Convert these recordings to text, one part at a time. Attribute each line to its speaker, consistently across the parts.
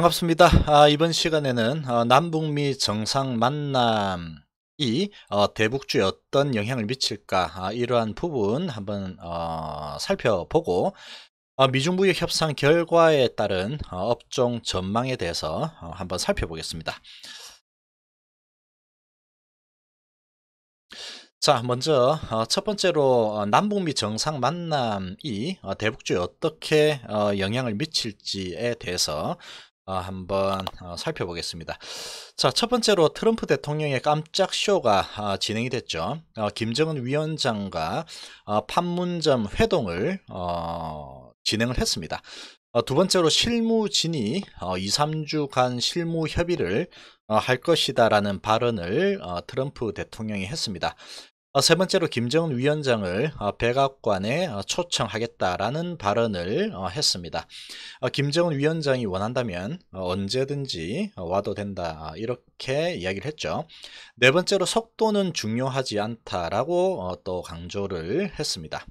Speaker 1: 반갑습니다. 아, 이번 시간에는 어, 남북미 정상 만남이 어, 대북주에 어떤 영향을 미칠까 아, 이러한 부분 한번 어, 살펴보고 어, 미중무역 협상 결과에 따른 어, 업종 전망에 대해서 어, 한번 살펴보겠습니다. 자 먼저 어, 첫 번째로 어, 남북미 정상 만남이 어, 대북주에 어떻게 영향을 미칠지에 대해서 어, 한번 어, 살펴보겠습니다. 자, 첫 번째로 트럼프 대통령의 깜짝 쇼가 어, 진행이 됐죠. 김정은 위원장과 판문점 회동을 진행을 했습니다. 두 번째로 실무진이 2, 3주간 실무 협의를 할 것이다라는 발언을 트럼프 대통령이 했습니다. 어, 세 번째로 김정은 위원장을 어, 백악관에 어, 초청하겠다라는 발언을 했습니다. 김정은 위원장이 원한다면 언제든지 와도 된다 아, 이렇게 이야기를 했죠. 네 번째로 속도는 중요하지 않다라고 또 강조를 했습니다.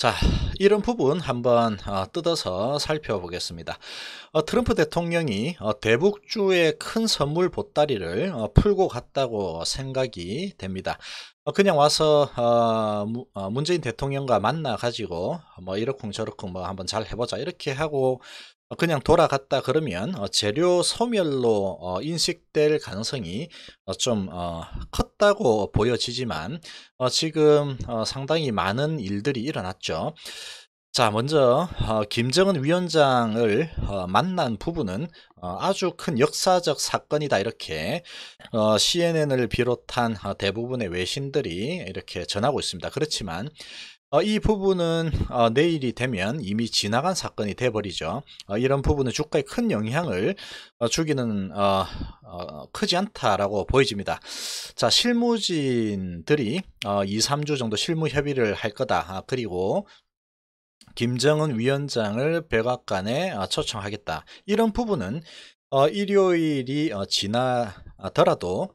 Speaker 1: 자, 이런 부분 한번 어, 뜯어서 살펴보겠습니다. 어, 트럼프 대통령이 어, 대북주의 큰 선물 보따리를 풀고 갔다고 생각이 됩니다. 그냥 와서 문재인 대통령과 만나 가지고 뭐이렇쿵저렇쿵뭐 한번 잘 해보자 이렇게 하고 어, 그냥 돌아갔다 그러면 어, 재료 소멸로 어, 인식될 가능성이 좀 컸다고 보여지지만 지금 상당히 많은 일들이 일어났죠. 자 먼저 김정은 위원장을 만난 부분은 아주 큰 역사적 사건이다 이렇게 CNN을 비롯한 대부분의 외신들이 이렇게 전하고 있습니다. 그렇지만 어, 이 부분은 어, 내일이 되면 이미 지나간 사건이 돼버리죠. 어, 이런 부분은 주가에 큰 영향을 어, 주기는 어, 어, 크지 않다라고 보여집니다. 자 실무진들이 어, 2, 3주 정도 실무 협의를 할 거다. 아, 그리고 김정은 위원장을 백악관에 어, 초청하겠다. 이런 부분은 어, 일요일이 어, 지나더라도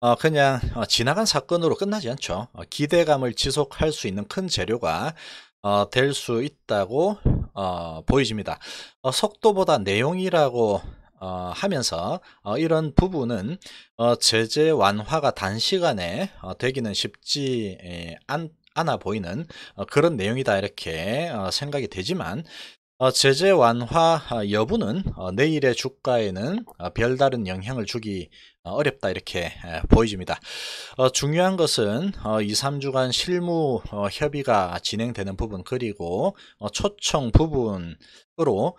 Speaker 1: 어, 그냥 어, 지나간 사건으로 끝나지 않죠. 어, 기대감을 지속할 수 있는 큰 재료가 어, 될 수 있다고 어, 보여집니다. 어, 속도보다 내용이라고 어, 하면서 어, 이런 부분은 어, 제재 완화가 단시간에 어, 되기는 쉽지 않, 않아 보이는 어, 그런 내용이다 이렇게 어, 생각이 되지만 어, 제재 완화 아, 여부는 어, 내일의 주가에는 어, 별다른 영향을 주기 어렵다 이렇게 보여집니다. 중요한 것은 2, 3주간 실무 협의가 진행되는 부분 그리고 초청 부분으로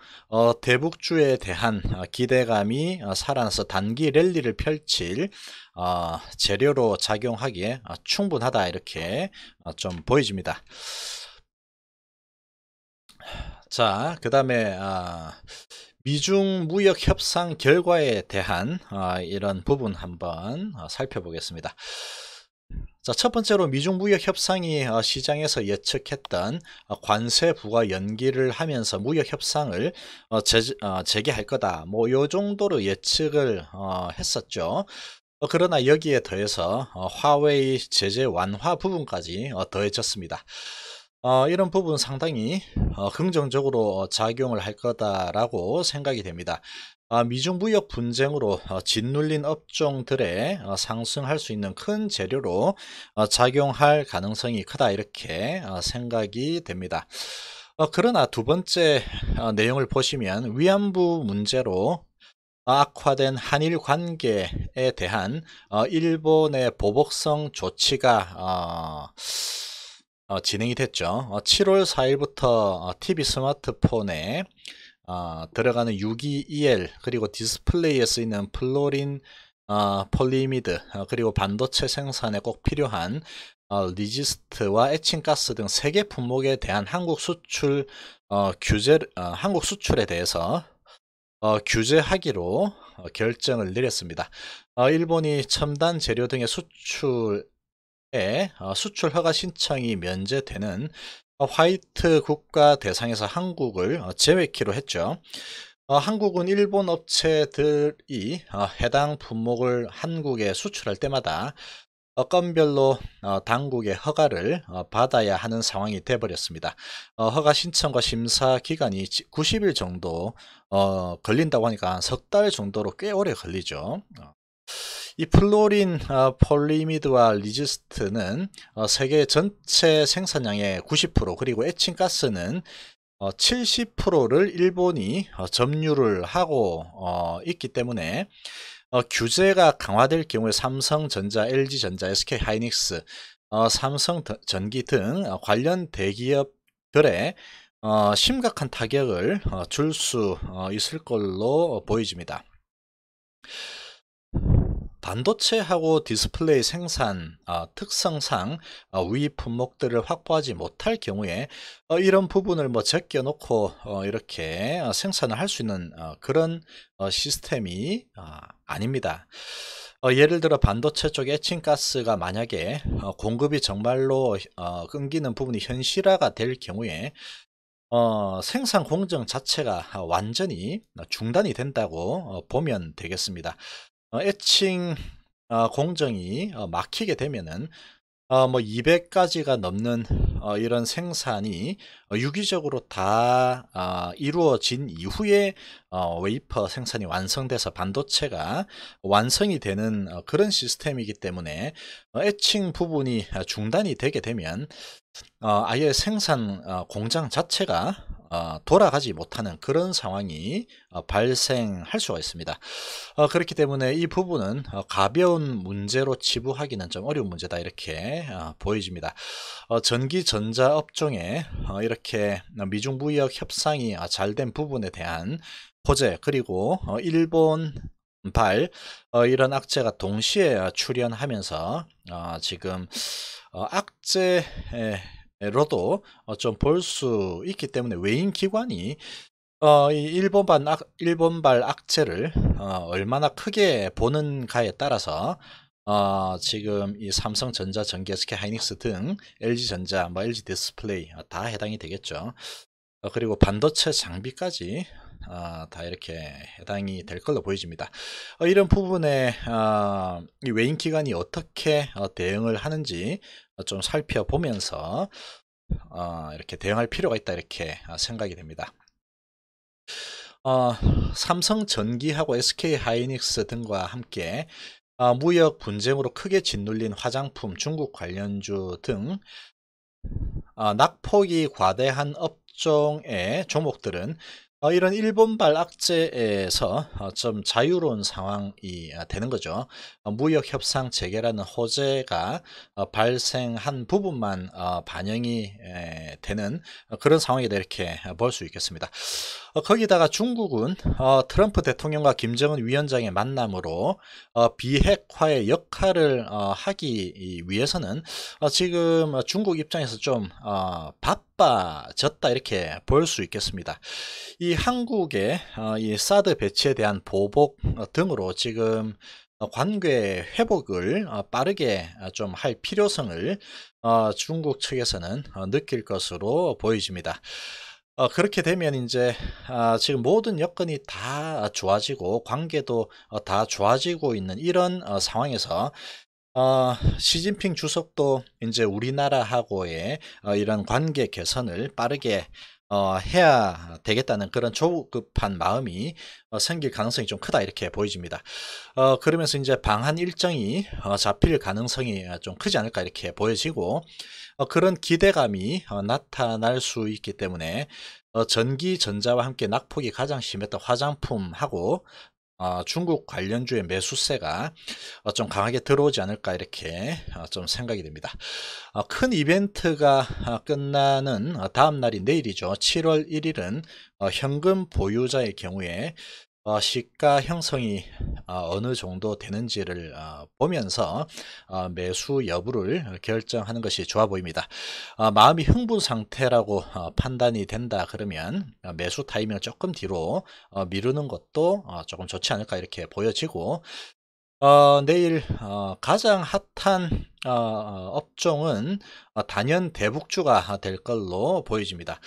Speaker 1: 대북주에 대한 기대감이 살아나서 단기 랠리를 펼칠 재료로 작용하기에 충분하다 이렇게 좀 보여집니다. 자, 그 다음에 아, 미중 무역 협상 결과에 대한 아, 이런 부분 한번 어, 살펴보겠습니다. 자, 첫 번째로 미중 무역 협상이 어, 시장에서 예측했던 어, 관세 부과 연기를 하면서 무역 협상을 재, 개할 거다. 뭐, 요 정도로 예측을 했었죠. 그러나 여기에 더해서 화웨이 제재 완화 부분까지 더해졌습니다. 어, 이런 부분 상당히 어, 긍정적으로 작용을 할 거다라고 생각이 됩니다. 어, 미중무역 분쟁으로 어, 짓눌린 업종들의 어, 상승할 수 있는 큰 재료로 어, 작용할 가능성이 크다 이렇게 어, 생각이 됩니다. 어, 그러나 두 번째 어, 내용을 보시면 위안부 문제로 어, 악화된 한일 관계에 대한 어, 일본의 보복성 조치가 어, 어, 진행이 됐죠. 어, 7월 4일부터 어, TV 스마트폰에 어, 들어가는 u 2 e l 그리고 디스플레이에 쓰이는 플로린 어, 폴리미드 어, 그리고 반도체 생산에 꼭 필요한 어, 리지스트와 에칭가스 등3개 품목에 대한 한국 수출 어, 규제 어, 한국 수출에 대해서 어, 규제하기로 어, 결정을 내렸습니다. 어, 일본이 첨단 재료 등의 수출 어, 수출 허가 신청이 면제되는 화이트 국가 대상에서 한국을 제외키로 어, 했죠. 어, 한국은 일본 업체들이 해당 품목을 한국에 수출할 때마다 건별로 당국의 허가를 받아야 하는 상황이 돼버렸습니다. 허가 신청과 심사 기간이 90일 정도 걸린다고 하니까 석 달 정도로 꽤 오래 걸리죠. 이 플로린 어, 폴리미드와 리지스트는 어, 세계 전체 생산량의 90% 그리고 에칭가스는 어, 70%를 일본이 어, 점유를 하고 어, 있기 때문에 어, 규제가 강화될 경우에 삼성전자, LG전자, SK하이닉스, 삼성전기 등 관련 대기업들의 심각한 타격을 줄 수 있을 걸로 보여집니다. 반도체하고 디스플레이 생산 어, 특성상 어, 위 품목들을 확보하지 못할 경우에 어, 이런 부분을 뭐 제껴놓고 어, 이렇게 어, 생산을 할 수 있는 어, 그런 시스템이 아, 아닙니다. 어, 예를 들어 반도체 쪽 에칭가스가 만약에 어, 공급이 정말로 어, 끊기는 부분이 현실화가 될 경우에 생산 공정 자체가 완전히 중단이 된다고 보면 되겠습니다. 어, 애칭 어, 공정이 어, 막히게 되면은 뭐 200가지가 넘는 이런 생산이 유기적으로 다 이루어진 이후에 웨이퍼 생산이 완성돼서 반도체가 완성이 되는 그런 시스템이기 때문에 애칭 부분이 중단이 되게 되면 아예 생산 공장 자체가 어, 돌아가지 못하는 그런 상황이 어, 발생할 수가 있습니다. 어, 그렇기 때문에 이 부분은 가벼운 문제로 치부하기는 좀 어려운 문제다 이렇게 보여집니다. 전기 전자 업종에 이렇게 미중 무역 협상이 잘 된 부분에 대한 호재 그리고 일본 발 이런 악재가 동시에 출현하면서 지금 악재 로도 어, 좀볼 수 있기 때문에 외인 기관이 어, 이 일본발, 악, 일본발 악재를 어, 얼마나 크게 보는가에 따라서 어, 지금 이 삼성전자, 전기, SK 하이닉스 등 LG전자, 뭐 LG 디스플레이 어, 다 해당이 되겠죠. 어, 그리고 반도체 장비까지 어, 다 이렇게 해당이 될 걸로 보여집니다. 어, 이런 부분에 어, 이 외인 기관이 어떻게 어, 대응을 하는지 좀 살펴보면서 어, 이렇게 대응할 필요가 있다 이렇게 생각이 됩니다. 어, 삼성전기하고 SK하이닉스 등과 함께 어, 무역 분쟁으로 크게 짓눌린 화장품 중국 관련주 등 어, 낙폭이 과대한 업종의 종목들은 어, 이런 일본발 악재에서 어, 좀 자유로운 상황이 아, 되는 거죠. 어, 무역 협상 재개라는 호재가 발생한 부분만 반영이 되는 그런 상황이다 이렇게 아, 볼수 있겠습니다. 어, 거기다가 중국은 어, 트럼프 대통령과 김정은 위원장의 만남으로 어, 비핵화의 역할을 어, 하기 위해서는 어, 지금 중국 입장에서 좀 바빠졌다 이렇게 볼 수 있겠습니다. 이 한국의 이 사드 배치에 대한 보복 등으로 지금 관계 회복을 빠르게 좀 할 필요성을 중국 측에서는 느낄 것으로 보여집니다. 어, 그렇게 되면 이제 아, 지금 모든 여건이 다 좋아지고 관계도 어, 다 좋아지고 있는 이런 어, 상황에서 어, 시진핑 주석도 이제 우리나라하고의 어, 이런 관계 개선을 빠르게 어, 해야 되겠다는 그런 조급한 마음이 어, 생길 가능성이 좀 크다 이렇게 보여집니다. 어, 그러면서 이제 방한 일정이 어, 잡힐 가능성이 좀 크지 않을까 이렇게 보여지고 어, 그런 기대감이 어, 나타날 수 있기 때문에 어, 전기, 전자와 함께 낙폭이 가장 심했던 화장품하고 어, 중국 관련주의 매수세가 어, 좀 강하게 들어오지 않을까 이렇게 어, 좀 생각이 됩니다. 어, 큰 이벤트가 어, 끝나는 어, 다음 날이 내일이죠. 7월 1일은 현금 보유자의 경우에 어, 시가 형성이 어, 어느 정도 되는지를 어, 보면서 어, 매수 여부를 결정하는 것이 좋아 보입니다. 어, 마음이 흥분 상태라고 어, 판단이 된다 그러면 어, 매수 타이밍을 조금 뒤로 어, 미루는 것도 어, 조금 좋지 않을까 이렇게 보여지고 어, 내일 어, 가장 핫한 어, 어 업종은 어, 단연 대북주가 될 걸로 보여집니다.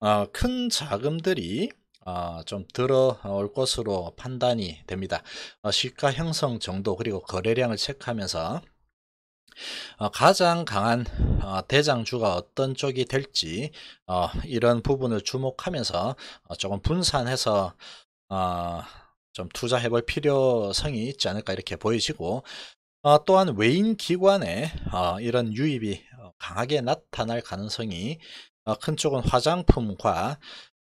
Speaker 1: 어, 큰 자금들이 어, 좀 들어올 것으로 판단이 됩니다. 어, 시가 형성 정도 그리고 거래량을 체크하면서 어, 가장 강한 대장주가 어떤 쪽이 될지 이런 부분을 주목하면서 조금 분산해서 좀 투자해 볼 필요성이 있지 않을까 이렇게 보이시고 또한 외인 기관에 이런 유입이 강하게 나타날 가능성이 큰 쪽은 화장품과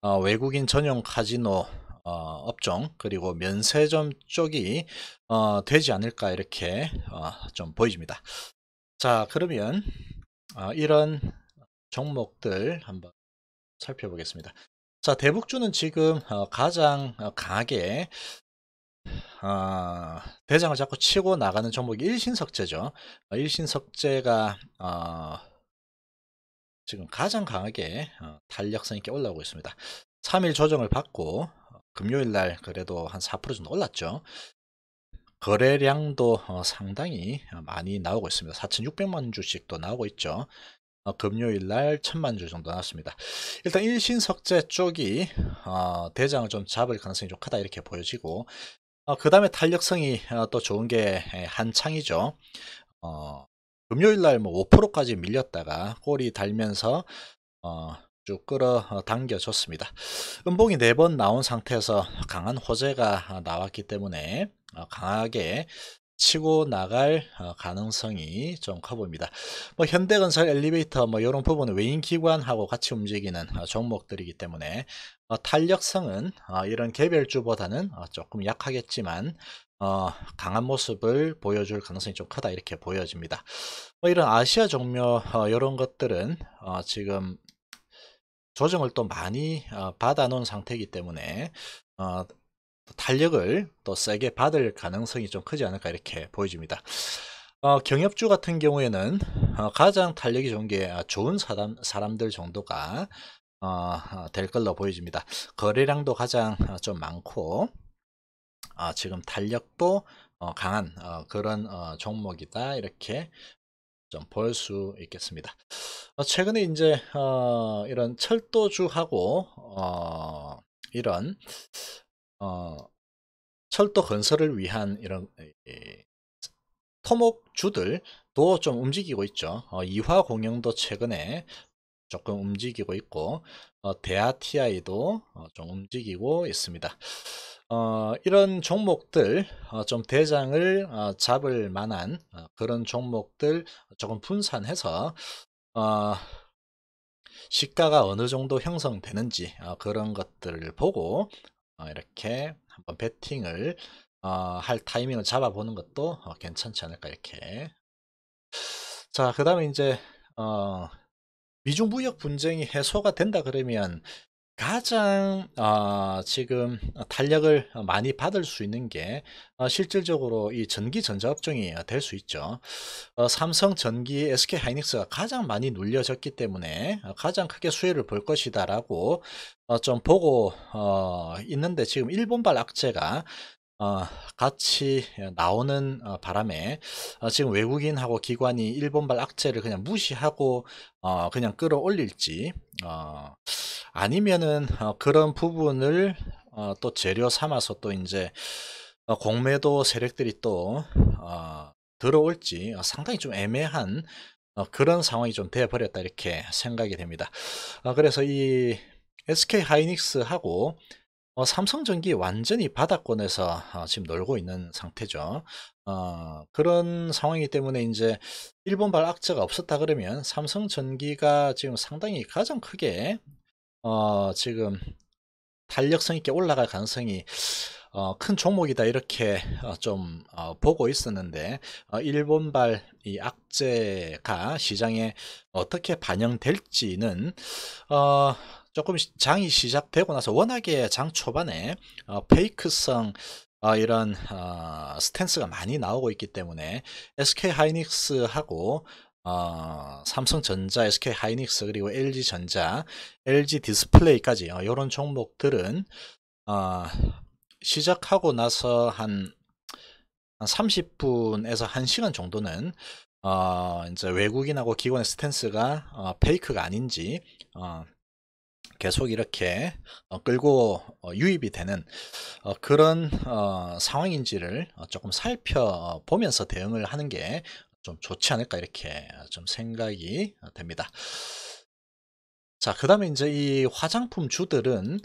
Speaker 1: 어, 외국인 전용 카지노 어, 업종 그리고 면세점 쪽이 어, 되지 않을까 이렇게 어, 좀 보입니다. 자 그러면 어, 이런 종목들 한번 살펴보겠습니다. 자 대북주는 지금 어, 가장 강하게 어, 대장을 자꾸 치고 나가는 종목이 일신석재죠. 일신석재가 어, 지금 가장 강하게 어, 탄력성 있게 올라오고 있습니다. 3일 조정을 받고 어, 금요일 날 그래도 한 4% 정도 올랐죠. 거래량도 어, 상당히 많이 나오고 있습니다. 4,600만 주씩도 나오고 있죠. 금요일 날1 0 0 0만주 정도 나왔습니다. 일단 일신석재 쪽이 대장을 좀 잡을 가능성이 좀 크다 이렇게 보여지고 그 다음에 탄력성이 또 좋은 게 예, 한창이죠. 금요일 날뭐 5%까지 밀렸다가 꼬리 달면서 어, 쭉 끌어당겨줬습니다. 어, 음봉이 4번 나온 상태에서 강한 호재가 어, 나왔기 때문에 어, 강하게 치고 나갈 가능성이 좀커봅니다뭐 현대건설 엘리베이터 뭐 이런 부분은 외인기관하고 같이 움직이는 종목들이기 때문에 탄력성은 이런 개별주보다는 조금 약하겠지만 어, 강한 모습을 보여줄 가능성이 좀 크다 이렇게 보여집니다. 뭐 이런 아시아 종묘 어, 이런 것들은 어, 지금 조정을 또 많이 어, 받아놓은 상태이기 때문에 어, 탄력을 또 세게 받을 가능성이 좀 크지 않을까 이렇게 보여집니다. 어, 경협주 같은 경우에는 가장 탄력이 좋은 게 좋은 사람, 사람들 정도가 될 걸로 보여집니다. 거래량도 가장 좀 많고 어, 지금 달력도 어, 강한 어, 그런 어, 종목이다 이렇게 좀 볼 수 있겠습니다. 어, 최근에 이제 어, 이런 철도주하고 어, 이런 어, 철도 건설을 위한 이런 이, 토목주들도 좀 움직이고 있죠. 어, 이화공영도 최근에 조금 움직이고 있고 어, 대아TI도 어, 좀 움직이고 있습니다. 어, 이런 종목들 어, 좀 대장을 어, 잡을 만한 어, 그런 종목들 조금 분산해서 어, 시가가 어느 정도 형성되는지 어, 그런 것들을 보고 이렇게 한번 베팅을 할 타이밍을 잡아보는 것도 괜찮지 않을까 이렇게 자그 다음에 이제 미중 무역 분쟁이 해소가 된다 그러면 가장 어, 지금 탄력을 많이 받을 수 있는 게 어, 실질적으로 이 전기 전자업종이 될 수 있죠. 어, 삼성 전기 SK 하이닉스가 가장 많이 눌려졌기 때문에 가장 크게 수혜를 볼 것이다라고 어, 좀 보고 어, 있는데 지금 일본발 악재가 어, 같이 나오는 어, 바람에 어, 지금 외국인하고 기관이 일본발 악재를 그냥 무시하고 그냥 끌어올릴지 아니면은 그런 부분을 또 재료 삼아서 또 이제 공매도 세력들이 또 들어올지 상당히 좀 애매한 그런 상황이 좀 되어버렸다 이렇게 생각이 됩니다. 그래서 이 SK 하이닉스하고 어, 삼성전기 완전히 바닥권에서 어, 지금 놀고 있는 상태죠. 어, 그런 상황이기 때문에 이제 일본발 악재가 없었다 그러면 삼성전기가 지금 상당히 가장 크게 어, 지금 탄력성 있게 올라갈 가능성이 어, 큰 종목이다 이렇게 어, 좀 어, 보고 있었는데 어, 일본발 이 악재가 시장에 어떻게 반영될지는 어, 조금 장이 시작되고 나서 워낙에 장 초반에 어, 페이크성 어, 이런 어, 스탠스가 많이 나오고 있기 때문에 SK 하이닉스하고 어, 삼성전자, SK 하이닉스 그리고 LG 전자, LG 디스플레이까지 이런 어, 종목들은 어, 시작하고 나서 한, 한 30분에서 1시간 정도는 어, 이제 외국인하고 기관의 스탠스가 어, 페이크가 아닌지 어, 계속 이렇게 어, 끌고 어, 유입이 되는 어, 그런 상황인지를 조금 살펴보면서 대응을 하는 게 좀 좋지 않을까 이렇게 좀 생각이 됩니다. 자, 그 다음에 이제 이 화장품 주들은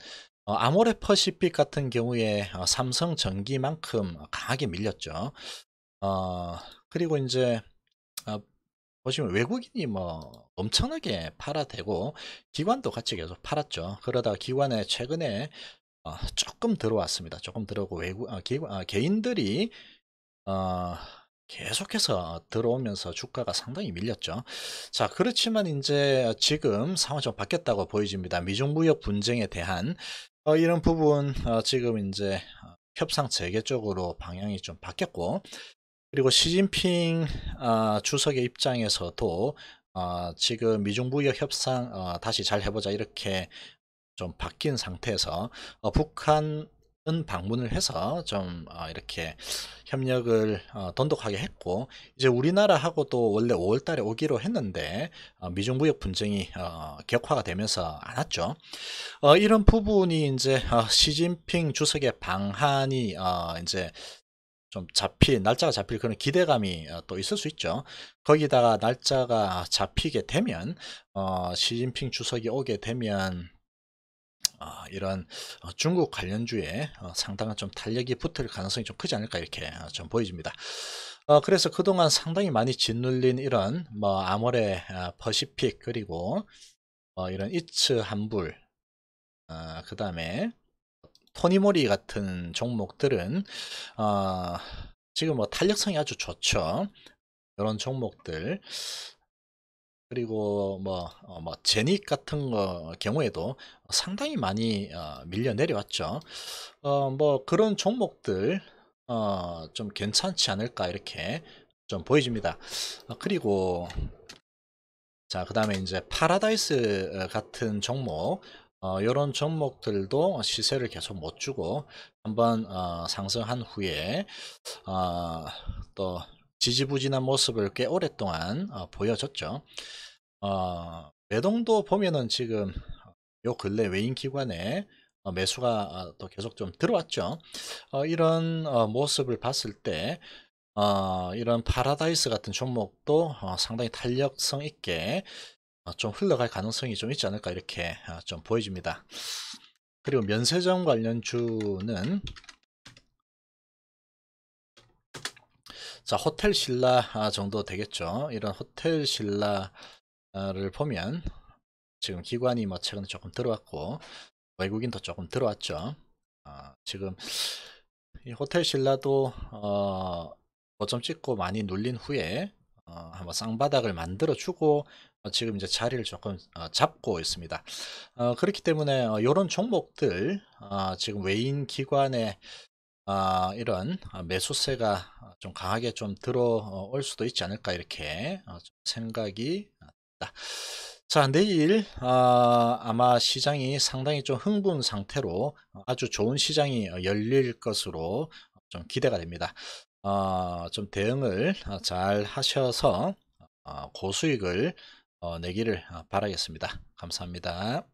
Speaker 1: 아모레퍼시픽 같은 경우에 삼성 전기만큼 강하게 밀렸죠. 어, 그리고 이제 보시면 외국인이 뭐 엄청나게 팔아대고 기관도 같이 계속 팔았죠. 그러다 가 기관에 최근에 어, 조금 들어왔습니다. 조금 들어오고 외국 아, 기, 아, 개인들이 어, 계속해서 들어오면서 주가가 상당히 밀렸죠. 자, 그렇지만 이제 지금 상황이 좀 바뀌었다고 보여집니다. 미중무역 분쟁에 대한 어, 이런 부분 어, 지금 이제 어, 협상 재개 쪽으로 방향이 좀 바뀌었고 그리고 시진핑 어, 주석의 입장에서도 어, 지금 미중 무역 협상 어, 다시 잘 해보자 이렇게 좀 바뀐 상태에서 어, 북한은 방문을 해서 좀 어, 이렇게 협력을 어, 돈독하게 했고 이제 우리나라하고도 원래 5월달에 오기로 했는데 어, 미중 무역 분쟁이 어, 격화가 되면서 안 왔죠. 어, 이런 부분이 이제 어, 시진핑 주석의 방한이 어, 이제 좀 잡힐 날짜가 잡힐 그런 기대감이 어, 또 있을 수 있죠. 거기다가 날짜가 잡히게 되면 어, 시진핑 주석이 오게 되면 어, 이런 어, 중국 관련주에 어, 상당한 좀 탄력이 붙을 가능성이 좀 크지 않을까 이렇게 어, 좀 보여집니다. 어, 그래서 그동안 상당히 많이 짓눌린 이런 뭐 아모레 퍼시픽 그리고 이런 이츠 한불 그 다음에 토니모리 같은 종목들은 어, 지금 뭐 탄력성이 아주 좋죠. 이런 종목들 그리고 뭐, 어, 뭐 제닉 같은 거 경우에도 상당히 많이 어, 밀려 내려왔죠. 어, 뭐 그런 종목들 어, 좀 괜찮지 않을까 이렇게 좀 보여집니다. 어, 그리고 자, 그 다음에 이제 파라다이스 같은 종목, 어, 이런 종목들도 시세를 계속 못 주고 한번 어, 상승한 후에 어, 또 지지부진한 모습을 꽤 오랫동안 어, 보여줬죠. 어, 매동도 보면은 지금 요 근래 외인기관에 어, 매수가 어, 또 계속 좀 들어왔죠. 어, 이런 어, 모습을 봤을 때 어, 이런 파라다이스 같은 종목도 어, 상당히 탄력성 있게 아, 좀 흘러갈 가능성이 좀 있지 않을까 이렇게 아, 좀 보여집니다. 그리고 면세점 관련 주는 자 호텔 신라 아, 정도 되겠죠. 이런 호텔 신라를 보면 지금 기관이 뭐 최근에 조금 들어왔고 외국인도 조금 들어왔죠. 어, 지금 이 호텔 신라도 어, 고점 찍고 많이 눌린 후에 어, 한번 쌍바닥을 만들어 주고 어, 지금 이제 자리를 조금 어, 잡고 있습니다. 어, 그렇기 때문에 이런 종목들 지금 외인 기관의 이런 매수세가 좀 강하게 좀 들어올 수도 있지 않을까 이렇게 생각이 납니다. 자 내일 아마 시장이 상당히 좀 흥분 상태로 아주 좋은 시장이 열릴 것으로 좀 기대가 됩니다. 좀 대응을 잘 하셔서 고수익을 어, 내기를 아, 바라겠습니다. 감사합니다.